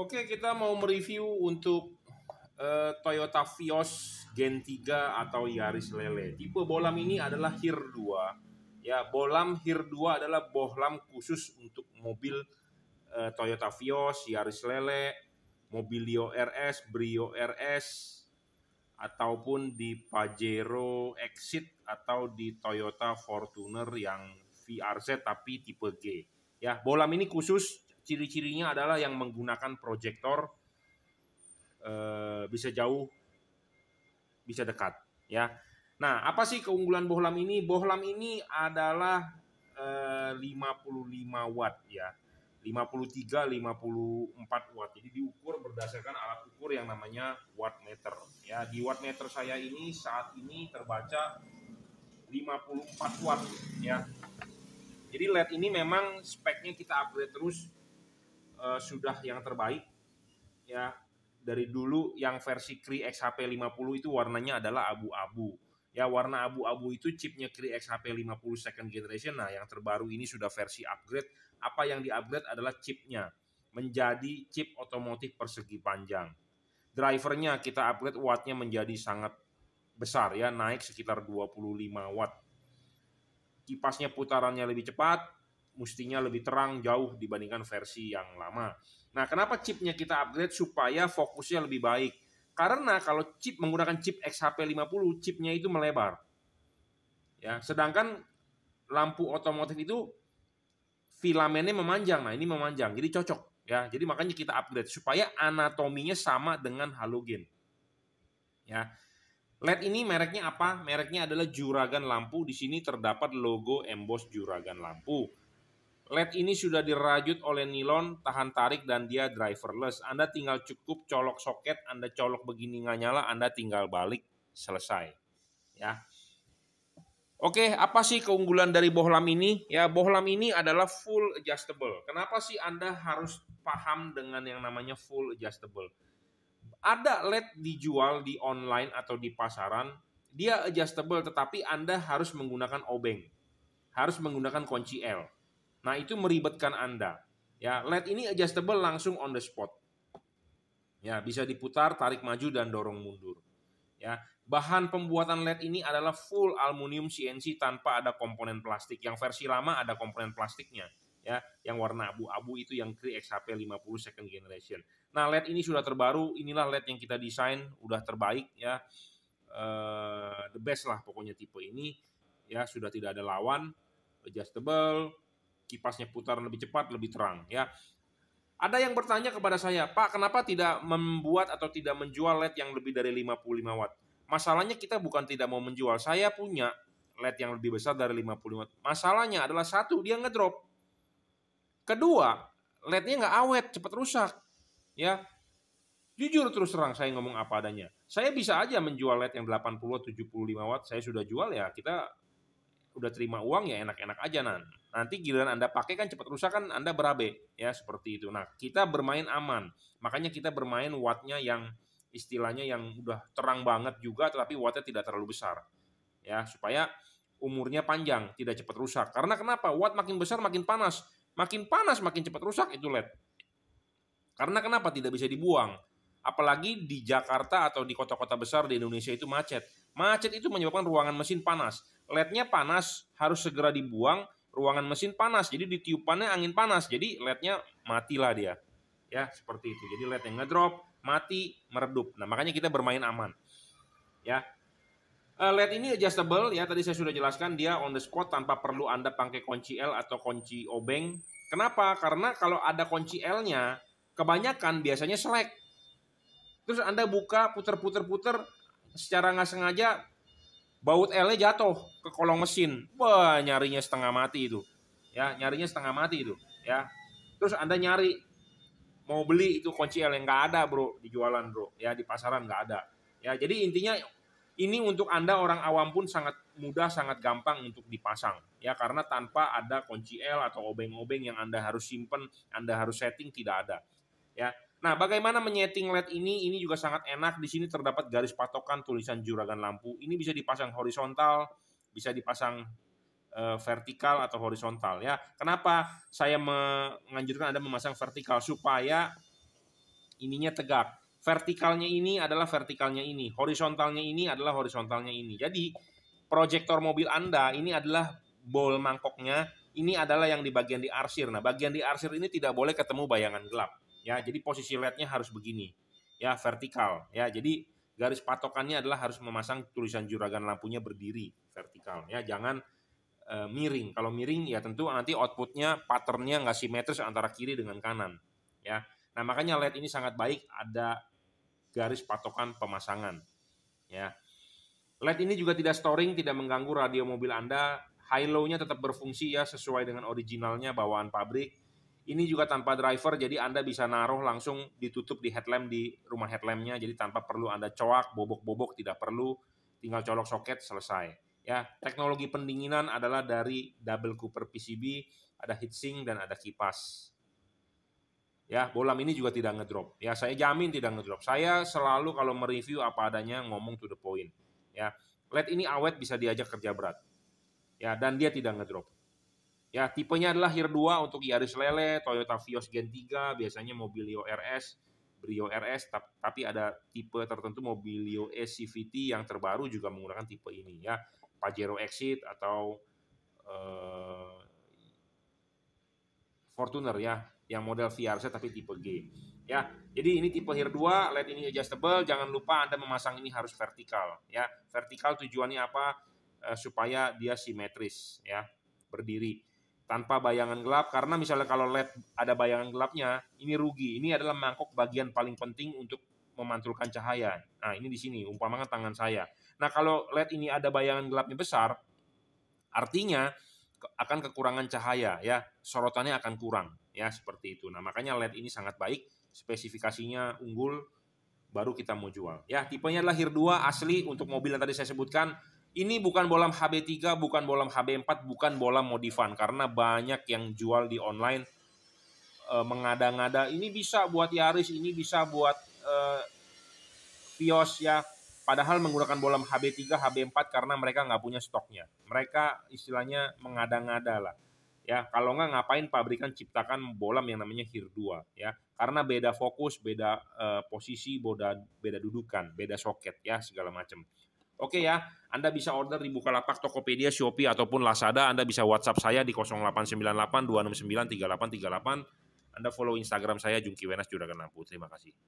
Oke, kita mau mereview untuk uh, Toyota Vios Gen 3 atau Yaris Lele. Tipe bolam ini adalah HIR 2. Ya, bolam HIR 2 adalah bolam khusus untuk mobil uh, Toyota Vios, Yaris Lele, Mobilio RS, Brio RS, ataupun di Pajero Exit atau di Toyota Fortuner yang VRZ tapi tipe G. Ya, bolam ini khusus ciri-cirinya adalah yang menggunakan proyektor uh, eh, bisa jauh, bisa dekat, ya. Nah, apa sih keunggulan bohlam ini? Bohlam ini adalah eh, uh, 55 watt, ya. 53 54 watt. Jadi diukur berdasarkan alat ukur yang namanya watt meter. Ya, di watt meter saya ini saat ini terbaca 54 watt ya. Jadi LED ini memang speknya kita upgrade terus uh, sudah yang terbaik ya dari dulu yang versi Kri XHP50 itu warnanya adalah abu-abu. Ya warna abu-abu itu chipnya Kri XHP50 second generation. Nah yang terbaru ini sudah versi upgrade. Apa yang di-upgrade adalah chipnya. Menjadi chip otomotif persegi panjang. Drivernya kita upgrade wattnya menjadi sangat besar ya. Naik sekitar 25 watt. Kipasnya putarannya lebih cepat mestinya lebih terang jauh dibandingkan versi yang lama. Nah, kenapa chipnya kita upgrade supaya fokusnya lebih baik? Karena kalau chip menggunakan chip XHP50, chipnya itu melebar. Ya, sedangkan lampu otomotif itu filamennya memanjang. Nah, ini memanjang. Jadi cocok ya. Jadi makanya kita upgrade supaya anatominya sama dengan halogen. Ya. LED ini mereknya apa? Mereknya adalah Juragan Lampu. Di sini terdapat logo emboss Juragan Lampu. LED ini sudah dirajut oleh nilon, tahan tarik, dan dia driverless. Anda tinggal cukup colok soket, Anda colok begini nggak nyala, Anda tinggal balik, selesai. Ya. Oke, apa sih keunggulan dari bohlam ini? Ya, bohlam ini adalah full adjustable. Kenapa sih Anda harus paham dengan yang namanya full adjustable? Ada LED dijual di online atau di pasaran, dia adjustable tetapi Anda harus menggunakan obeng. Harus menggunakan kunci L Nah, itu meribetkan Anda. Ya, LED ini adjustable langsung on the spot. Ya, bisa diputar, tarik maju dan dorong mundur. Ya, bahan pembuatan LED ini adalah full aluminium CNC tanpa ada komponen plastik. Yang versi lama ada komponen plastiknya, ya, yang warna abu-abu itu yang Cree XHP 50 second generation. Nah, LED ini sudah terbaru, inilah LED yang kita desain udah terbaik ya. Uh, the best lah pokoknya tipe ini ya sudah tidak ada lawan adjustable kipasnya putar lebih cepat, lebih terang ya. Ada yang bertanya kepada saya, "Pak, kenapa tidak membuat atau tidak menjual LED yang lebih dari 55 watt?" Masalahnya kita bukan tidak mau menjual. Saya punya LED yang lebih besar dari 55 watt. Masalahnya adalah satu, dia ngedrop. Kedua, LED-nya nggak awet, cepat rusak. Ya, Jujur terus terang saya ngomong apa adanya. Saya bisa aja menjual LED yang 80 75 watt, saya sudah jual ya kita udah terima uang ya enak-enak aja nan. Nanti giliran Anda pakai kan cepat rusak kan Anda berabe ya seperti itu. Nah, kita bermain aman. Makanya kita bermain wattnya yang istilahnya yang udah terang banget juga tetapi wattnya tidak terlalu besar. Ya, supaya umurnya panjang, tidak cepat rusak. Karena kenapa? Watt makin besar makin panas. Makin panas makin cepat rusak itu LED. Karena kenapa? Tidak bisa dibuang. Apalagi di Jakarta atau di kota-kota besar di Indonesia itu macet. Macet itu menyebabkan ruangan mesin panas LED-nya panas, harus segera dibuang, ruangan mesin panas, jadi ditiupannya angin panas, jadi LED-nya matilah dia. Ya, seperti itu. Jadi LED yang ngedrop, mati, meredup. Nah, makanya kita bermain aman. Ya. Eh, LED ini adjustable ya, tadi saya sudah jelaskan dia on the spot tanpa perlu Anda pakai kunci L atau kunci obeng. Kenapa? Karena kalau ada kunci L-nya, kebanyakan biasanya selek. Terus Anda buka puter-puter-puter secara nggak sengaja baut L-nya jatuh ke kolong mesin. Wah, nyarinya setengah mati itu. Ya, nyarinya setengah mati itu, ya. Terus Anda nyari mau beli itu kunci L yang nggak ada, Bro, di jualan, Bro. Ya, di pasaran nggak ada. Ya, jadi intinya ini untuk Anda orang awam pun sangat mudah, sangat gampang untuk dipasang. Ya, karena tanpa ada kunci L atau obeng-obeng yang Anda harus simpen, Anda harus setting tidak ada. Ya, Nah, bagaimana menyeting LED ini? Ini juga sangat enak. Di sini terdapat garis patokan tulisan juragan lampu. Ini bisa dipasang horizontal, bisa dipasang uh, vertikal atau horizontal ya. Kenapa saya menganjurkan Anda memasang vertikal supaya ininya tegak. Vertikalnya ini adalah vertikalnya ini, horizontalnya ini adalah horizontalnya ini. Jadi, proyektor mobil Anda ini adalah bol mangkoknya, ini adalah yang di bagian di arsir. Nah, bagian di arsir ini tidak boleh ketemu bayangan gelap ya jadi posisi LED-nya harus begini ya vertikal ya jadi garis patokannya adalah harus memasang tulisan juragan lampunya berdiri vertikal ya jangan e, miring kalau miring ya tentu nanti outputnya patternnya nggak simetris antara kiri dengan kanan ya nah makanya LED ini sangat baik ada garis patokan pemasangan ya LED ini juga tidak storing tidak mengganggu radio mobil anda high low-nya tetap berfungsi ya sesuai dengan originalnya bawaan pabrik ini juga tanpa driver, jadi Anda bisa naruh langsung ditutup di headlamp di rumah headlampnya, jadi tanpa perlu Anda coak, bobok-bobok, tidak perlu, tinggal colok soket, selesai. Ya, teknologi pendinginan adalah dari double Cooper PCB, ada heatsink dan ada kipas. Ya, bolam ini juga tidak ngedrop. Ya, saya jamin tidak ngedrop. Saya selalu kalau mereview apa adanya ngomong to the point. Ya, LED ini awet bisa diajak kerja berat. Ya, dan dia tidak ngedrop. Ya, tipenya adalah HIR 2 untuk Yaris Lele, Toyota Vios Gen 3, biasanya Mobilio RS, Brio RS, tapi ada tipe tertentu Mobilio SCVT yang terbaru juga menggunakan tipe ini ya. Pajero Exit atau uh, Fortuner ya, yang model VRC tapi tipe G. Ya, jadi ini tipe HIR 2, LED ini adjustable, jangan lupa Anda memasang ini harus vertikal ya. Vertikal tujuannya apa? Uh, supaya dia simetris ya, berdiri tanpa bayangan gelap karena misalnya kalau LED ada bayangan gelapnya ini rugi ini adalah mangkok bagian paling penting untuk memantulkan cahaya nah ini di sini umpamanya tangan saya nah kalau LED ini ada bayangan gelapnya besar artinya akan kekurangan cahaya ya sorotannya akan kurang ya seperti itu nah makanya LED ini sangat baik spesifikasinya unggul baru kita mau jual ya tipenya adalah HIR2 asli untuk mobil yang tadi saya sebutkan ini bukan bolam HB3, bukan bolam HB4, bukan bolam modifan karena banyak yang jual di online e, mengada-ngada ini bisa buat Yaris, ini bisa buat e, eh, Vios ya. Padahal menggunakan bolam HB3, HB4 karena mereka nggak punya stoknya. Mereka istilahnya mengada-ngada lah. Ya, kalau nggak ngapain pabrikan ciptakan bolam yang namanya HIR2 ya. Karena beda fokus, beda e, posisi, beda beda dudukan, beda soket ya segala macam. Oke ya, Anda bisa order di Bukalapak, Tokopedia, Shopee, ataupun Lazada. Anda bisa WhatsApp saya di 0898 269 3838. Anda follow Instagram saya, Jungki Wenas Juragan Lampu. Terima kasih.